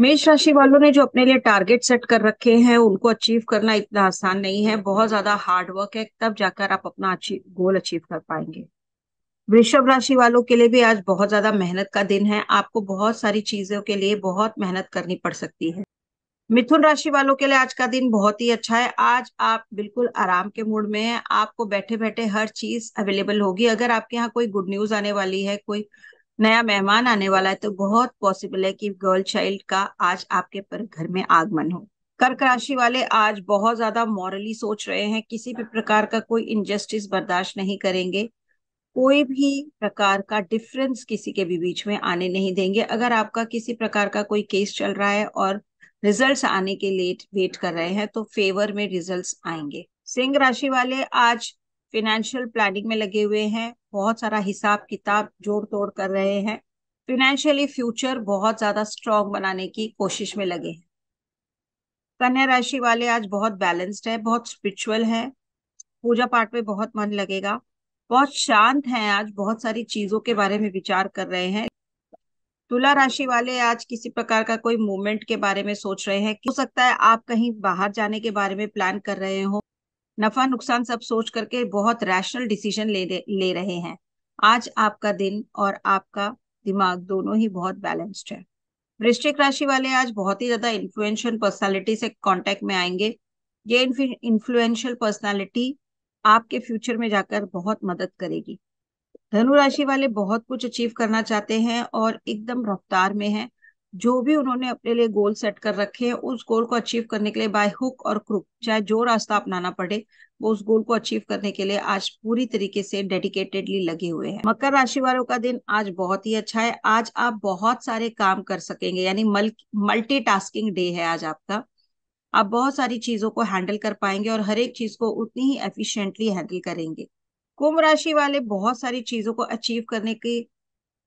मेष राशि वालों ने जो अपने लिए टारगेट सेट कर रखे हैं उनको अचीव करना इतना आसान नहीं है बहुत ज्यादा हार्ड वर्क है तब जाकर आप अपना अचीव, गोल अचीव कर पाएंगे वृषभ राशि वालों के लिए भी आज बहुत ज्यादा मेहनत का दिन है आपको बहुत सारी चीजों के लिए बहुत मेहनत करनी पड़ सकती है मिथुन राशि वालों के लिए आज का दिन बहुत ही अच्छा है आज आप बिल्कुल आराम के मूड में हैं आपको बैठे बैठे हर चीज अवेलेबल होगी अगर आपके यहाँ कोई गुड न्यूज आने वाली है कोई नया मेहमान आने वाला है तो बहुत पॉसिबल है कि गर्ल चाइल्ड का आज आपके पर घर में आगमन हो कर्क राशि वाले आज बहुत ज्यादा मॉरली सोच रहे हैं किसी भी प्रकार का कोई इनजस्टिस बर्दाश्त नहीं करेंगे कोई भी प्रकार का डिफरेंस किसी के भी बीच में आने नहीं देंगे अगर आपका किसी प्रकार का कोई केस चल रहा है और रिजल्ट्स आने के लेट वेट कर रहे हैं तो फेवर में रिजल्ट्स आएंगे सिंह राशि वाले आज फिनेंशियल प्लानिंग में लगे हुए हैं बहुत सारा हिसाब किताब जोड़ तोड़ कर रहे हैं फिनेंशियली फ्यूचर बहुत ज्यादा स्ट्रॉन्ग बनाने की कोशिश में लगे हैं कन्या राशि वाले आज बहुत बैलेंस्ड है बहुत स्पिरिचुअल है पूजा पाठ में बहुत मन लगेगा बहुत शांत हैं आज बहुत सारी चीजों के बारे में विचार कर रहे हैं तुला राशि वाले आज किसी प्रकार का कोई मूवमेंट के बारे में सोच रहे हैं हो सकता है आप कहीं बाहर जाने के बारे में प्लान कर रहे हो नफा नुकसान सब सोच करके बहुत रैशनल डिसीजन ले ले रहे हैं आज आपका दिन और आपका दिमाग दोनों ही बहुत बैलेंस्ड है वृश्चिक राशि वाले आज बहुत ही ज्यादा इन्फ्लुएंशियल पर्सनालिटी से कांटेक्ट में आएंगे ये इन्फ्लुएंशियल पर्सनालिटी आपके फ्यूचर में जाकर बहुत मदद करेगी धनु राशि वाले बहुत कुछ अचीव करना चाहते हैं और एकदम रफ्तार में हैं जो भी उन्होंने अपने लिए गोल सेट कर रखे हैं उस गोल को अचीव करने के लिए बाय हुक और क्रुक चाहे जो रास्ता अपनाना पड़े वो उस गोल को अचीव करने के लिए आज पूरी तरीके से डेडिकेटेडली लगे हुए हैं मकर राशि वालों का दिन आज बहुत ही अच्छा है आज आप बहुत सारे काम कर सकेंगे यानी मल्टी टास्किंग डे है आज आपका आप बहुत सारी चीजों को हैंडल कर पाएंगे और हर एक चीज को उतनी ही एफिशिएंटली हैंडल करेंगे कुंभ राशि वाले बहुत सारी चीजों को अचीव करने की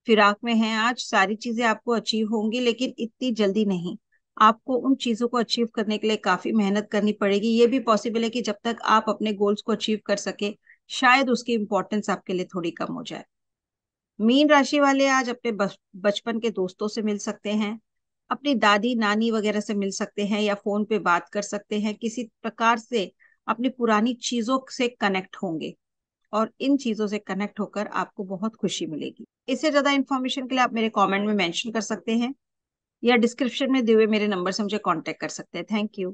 फिराक में हैं आज सारी चीजें आपको अचीव होंगी लेकिन इतनी जल्दी नहीं आपको उन चीजों को अचीव करने के लिए काफी मेहनत करनी पड़ेगी ये भी पॉसिबल है कि जब तक आप अपने गोल्स को अचीव कर सके शायद उसकी इंपॉर्टेंस आपके लिए थोड़ी कम हो जाए मीन राशि वाले आज अपने बचपन के दोस्तों से मिल सकते हैं अपनी दादी नानी वगैरह से मिल सकते हैं या फोन पे बात कर सकते हैं किसी प्रकार से अपनी पुरानी चीजों से कनेक्ट होंगे और इन चीजों से कनेक्ट होकर आपको बहुत खुशी मिलेगी इससे ज्यादा इन्फॉर्मेशन के लिए आप मेरे कॉमेंट में मैंशन कर सकते हैं या डिस्क्रिप्शन में दिए हुए मेरे नंबर से मुझे कॉन्टेक्ट कर सकते हैं थैंक यू